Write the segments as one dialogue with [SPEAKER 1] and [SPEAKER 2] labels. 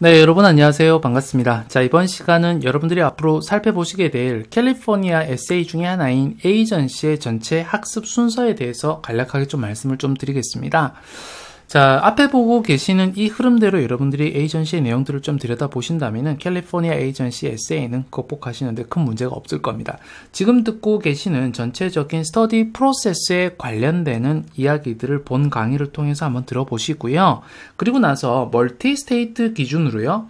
[SPEAKER 1] 네, 여러분 안녕하세요. 반갑습니다. 자, 이번 시간은 여러분들이 앞으로 살펴보시게 될 캘리포니아 에세이 중의 하나인 에이전시의 전체 학습 순서에 대해서 간략하게 좀 말씀을 좀 드리겠습니다. 자, 앞에 보고 계시는 이 흐름대로 여러분들이 에이전시의 내용들을 좀들여다보신다면 캘리포니아 에이전시 에세이는 극복하시는데 큰 문제가 없을 겁니다. 지금 듣고 계시는 전체적인 스터디 프로세스에 관련되는 이야기들을 본 강의를 통해서 한번 들어보시고요. 그리고 나서 멀티 스테이트 기준으로요.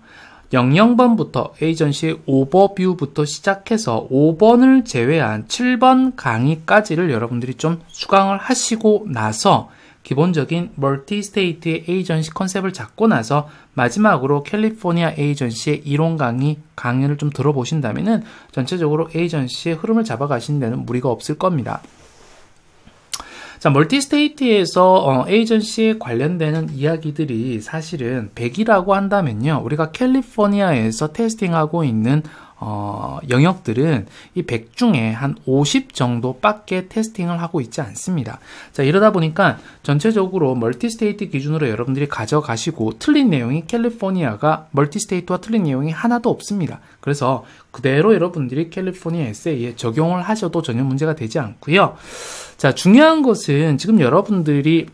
[SPEAKER 1] 00번부터 에이전시 오버뷰부터 시작해서 5번을 제외한 7번 강의까지를 여러분들이 좀 수강을 하시고 나서 기본적인 멀티 스테이트의 에이전시 컨셉을 잡고 나서 마지막으로 캘리포니아 에이전시의 이론 강의 강연을 좀 들어보신다면은 전체적으로 에이전시의 흐름을 잡아가시는 데는 무리가 없을 겁니다. 자, 멀티스테이트에서 어, 에이전시에 관련되는 이야기들이 사실은 100이라고 한다면요. 우리가 캘리포니아에서 테스팅하고 있는 어, 영역들은 이 100 중에 한 50 정도밖에 테스팅을 하고 있지 않습니다. 자, 이러다 보니까 전체적으로 멀티스테이트 기준으로 여러분들이 가져가시고 틀린 내용이 캘리포니아가 멀티스테이트와 틀린 내용이 하나도 없습니다. 그래서 그대로 여러분들이 캘리포니아 에세이에 적용을 하셔도 전혀 문제가 되지 않고요. 자, 중요한 것은 지금 여러분들이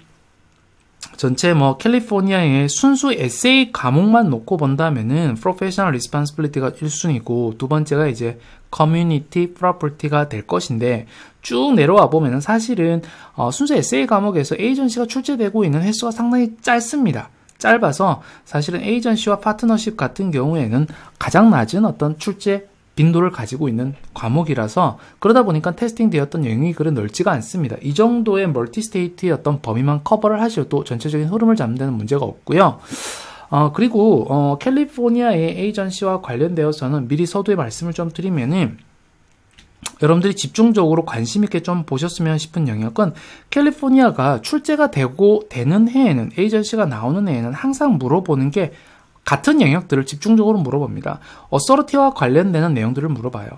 [SPEAKER 1] 전체 뭐 캘리포니아의 순수 에세이 과목만 놓고 본다면은 프로페셔널 리스폰스빌리티가 1순위고 두 번째가 이제 커뮤니티 프로퍼티가 될 것인데 쭉 내려와 보면은 사실은 어, 순수 에세이 과목에서 에이전시가 출제되고 있는 횟수가 상당히 짧습니다. 짧아서 사실은 에이전시와 파트너십 같은 경우에는 가장 낮은 어떤 출제 빈도를 가지고 있는 과목이라서 그러다 보니까 테스팅되었던 영역이 그리 넓지가 않습니다. 이 정도의 멀티스테이트의 어떤 범위만 커버를 하셔도 전체적인 흐름을 잡는 데는 문제가 없고요. 어, 그리고 어, 캘리포니아의 에이전시와 관련되어서는 미리 서두에 말씀을 좀 드리면은 여러분들이 집중적으로 관심 있게 좀 보셨으면 싶은 영역은 캘리포니아가 출제가 되고 되는 해에는 에이전시가 나오는 해에는 항상 물어보는 게 같은 영역들을 집중적으로 물어봅니다. 어서리티와 관련되는 내용들을 물어봐요.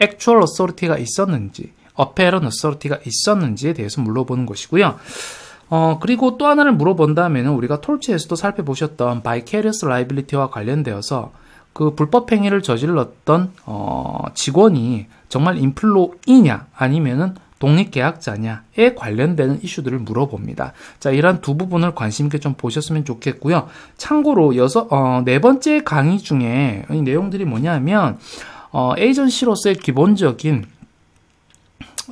[SPEAKER 1] 액츄얼 어서리티가 있었는지, 어페런 어서리티가 있었는지에 대해서 물어보는 것이고요. 어, 그리고 또 하나를 물어본다면 우리가 톨치에서도 살펴보셨던 바이케리어스 라이빌리티와 관련되어서 그 불법 행위를 저질렀던 어, 직원이 정말 인플로이냐 아니면은 독립계약자냐에 관련되는 이슈들을 물어봅니다. 자, 이러한 두 부분을 관심 있게 좀 보셨으면 좋겠고요. 참고로 여섯 어, 네 번째 강의 중에 이 내용들이 뭐냐면 어, 에이전시로서의 기본적인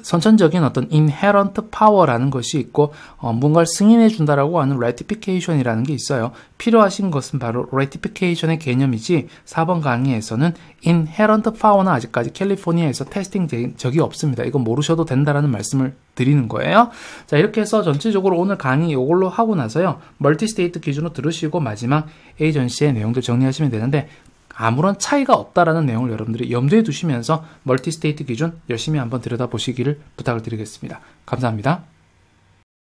[SPEAKER 1] 선천적인 어떤 inherent power라는 것이 있고 어, 뭔가를 승인해 준다라고 하는 ratification이라는 게 있어요. 필요하신 것은 바로 ratification의 개념이지 4번 강의에서는 inherent power는 아직까지 캘리포니아에서 테스팅 된 적이 없습니다. 이건 모르셔도 된다라는 말씀을 드리는 거예요. 자 이렇게 해서 전체적으로 오늘 강의 이걸로 하고 나서요. 멀티스테이트 기준으로 들으시고 마지막 에이전시의 내용들 정리하시면 되는데 아무런 차이가 없다라는 내용을 여러분들이 염두에 두시면서 멀티스테이트 기준 열심히 한번 들여다보시기를 부탁을 드리겠습니다. 감사합니다.